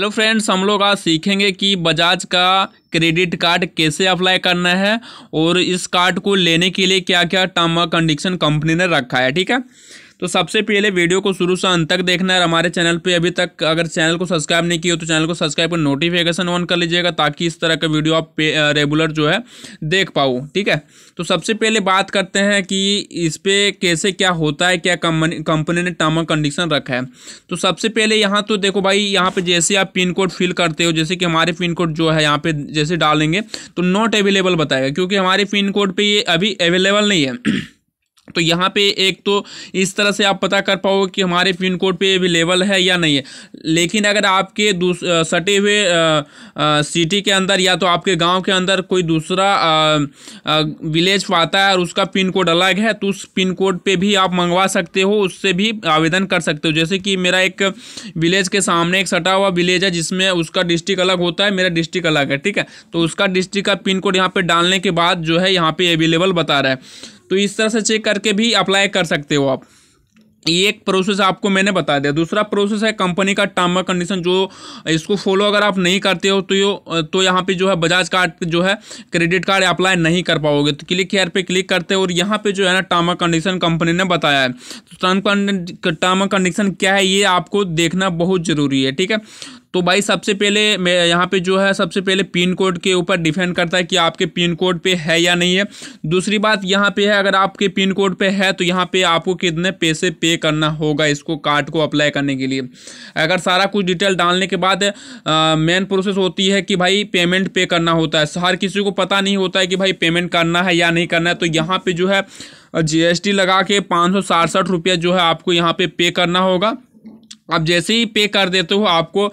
hello friends हम लोग आज सीखेंगे कि बजाज का क्रेडिट कार्ड कैसे अप्लाई करना है और इस कार्ड को लेने के लिए क्या क्या टर्म और कंडीशन कंपनी ने रखा है ठीक है तो सबसे पहले वीडियो को शुरू से अंत तक देखना है हमारे चैनल पे अभी तक अगर चैनल को सब्सक्राइब नहीं किया तो चैनल को सब्सक्राइब कर नोटिफिकेशन ऑन कर लीजिएगा ताकि इस तरह का वीडियो आप रेगुलर जो है देख पाओ ठीक है तो सबसे पहले बात करते हैं कि इस पर कैसे क्या होता है क्या कंपनी कंपनी ने टर्म एंड कंडीशन रखा है तो सबसे पहले यहाँ तो देखो भाई यहाँ पर जैसे आप पिन कोड फिल करते हो जैसे कि हमारे पिन कोड जो है यहाँ पर जैसे डालेंगे तो नॉट अवेलेबल बताएगा क्योंकि हमारे पिन कोड पर ये अभी अवेलेबल नहीं है तो यहाँ पे एक तो इस तरह से आप पता कर पाओगे कि हमारे पिन कोड पे अवेलेबल है या नहीं है लेकिन अगर आपके सटे हुए सिटी के अंदर या तो आपके गांव के अंदर कोई दूसरा विलेज पाता है और उसका पिन कोड अलग है तो उस पिन कोड पे भी आप मंगवा सकते हो उससे भी आवेदन कर सकते हो जैसे कि मेरा एक विलेज के सामने एक सटा हुआ विलेज है जिसमें उसका डिस्ट्रिक्ट अलग होता है मेरा डिस्ट्रिक्ट अलग है ठीक है तो उसका डिस्ट्रिक्ट का पिन कोड यहाँ पर डालने के बाद जो है यहाँ पर अवेलेबल बता रहा है तो इस तरह से चेक करके भी अप्लाई कर सकते हो आप ये एक प्रोसेस आपको मैंने बता दिया दूसरा प्रोसेस है कंपनी का टर्म और कंडीशन जो इसको फॉलो अगर आप नहीं करते हो तो यो तो यहाँ पे जो है बजाज कार्ड जो है क्रेडिट कार्ड अप्लाई नहीं कर पाओगे तो क्लिक हेयर पे क्लिक करते हो और यहाँ पे जो है ना टर्म और कंडीशन कंपनी ने बताया है तो टर्म टर्म कंडीशन क्या है ये आपको देखना बहुत ज़रूरी है ठीक है तो भाई सबसे पहले मैं यहाँ पे जो है सबसे पहले पिन कोड के ऊपर डिपेंड करता है कि आपके पिन कोड पे है या नहीं है दूसरी बात यहाँ पे है अगर आपके पिन कोड पे है तो यहाँ पे आपको कितने पैसे पे करना होगा इसको कार्ड को अप्लाई करने के लिए अगर सारा कुछ डिटेल डालने के बाद मेन प्रोसेस होती है कि भाई पेमेंट पे करना होता है हर किसी को पता नहीं होता है कि भाई पेमेंट करना है या नहीं करना है तो यहाँ पर जो है जी लगा के पाँच सौ जो है आपको यहाँ पे पे करना होगा आप जैसे ही पे कर देते हो आपको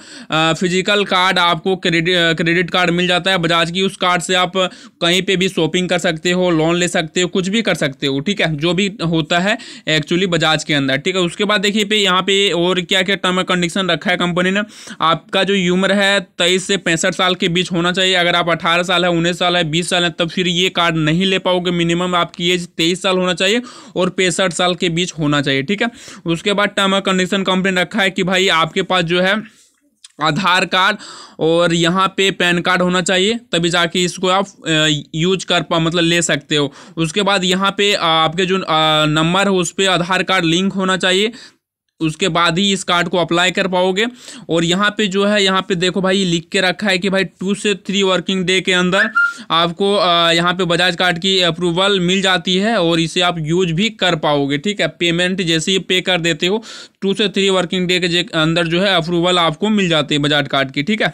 फिजिकल कार्ड आपको क्रेडिट क्रेडिट कार्ड मिल जाता है बजाज की उस कार्ड से आप कहीं पे भी शॉपिंग कर सकते हो लोन ले सकते हो कुछ भी कर सकते हो ठीक है जो भी होता है एक्चुअली बजाज के अंदर ठीक है उसके बाद देखिए पे यहाँ पे और क्या क्या टर्म एंड कंडीशन रखा है कंपनी ने आपका जो उम्र है तेईस से पैंसठ साल के बीच होना चाहिए अगर आप अठारह साल है उन्नीस साल है बीस साल है तब फिर ये कार्ड नहीं ले पाओगे मिनिमम आपकी एज तेईस साल होना चाहिए और पैंसठ साल के बीच होना चाहिए ठीक है उसके बाद टर्म एंड कंडीशन कंपनी ने रखा है कि भाई आपके पास जो है आधार कार्ड और यहाँ पे पैन कार्ड होना चाहिए तभी जाके इसको आप यूज कर पा मतलब ले सकते हो उसके बाद यहाँ पे आपके जो नंबर है उस पर आधार कार्ड लिंक होना चाहिए उसके बाद ही इस कार्ड को अप्लाई कर पाओगे और यहाँ पे जो है यहाँ पे देखो भाई लिख के रखा है कि भाई टू से थ्री वर्किंग डे के अंदर आपको यहाँ पे बजाज कार्ड की अप्रूवल मिल जाती है और इसे आप यूज भी कर पाओगे ठीक है पेमेंट जैसे ही पे कर देते हो टू से थ्री वर्किंग डे के अंदर जो है अप्रूवल आपको मिल जाती है बजाज कार्ड की ठीक है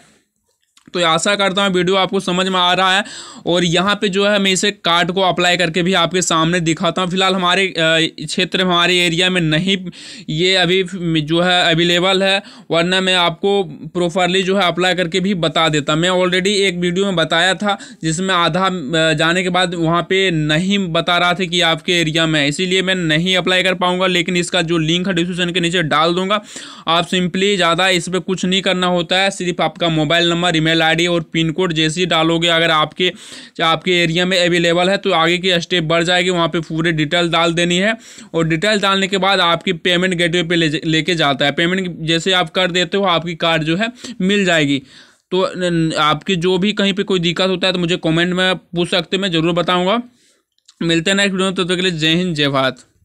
तो आशा करता हूँ वीडियो आपको समझ में आ रहा है और यहाँ पे जो है मैं इसे कार्ड को अप्लाई करके भी आपके सामने दिखाता हूँ फिलहाल हमारे क्षेत्र में हमारे एरिया में नहीं ये अभी जो है अवेलेबल है वरना मैं आपको प्रॉपरली जो है अप्लाई करके भी बता देता मैं ऑलरेडी एक वीडियो में बताया था जिसमें आधा जाने के बाद वहाँ पर नहीं बता रहा था कि आपके एरिया में इसीलिए मैं नहीं अप्लाई कर पाऊँगा लेकिन इसका जो लिंक है डिस्क्रिप्शन के नीचे डाल दूँगा आप सिंपली ज़्यादा इस पर कुछ नहीं करना होता है सिर्फ आपका mobile number email email ID और पिन कोड जैसे ही डालोगे अगर आपके आपके एरिया में अवेलेबल है तो आगे की स्टेप बढ़ जाएगी वहाँ पर पूरे डिटेल डाल देनी है और डिटेल डालने के बाद आपकी पेमेंट गेटवे पे लेके जाता है पेमेंट जैसे आप कर देते हो आपकी कार्ड जो है मिल जाएगी तो आपकी जो भी कहीं पे कोई दिक्कत होता है तो मुझे कमेंट में पूछ सकते हो मैं ज़रूर बताऊंगा मिलते हैं नेक्स्ट वीडियो तब तक के लिए जय हिंद जय भारत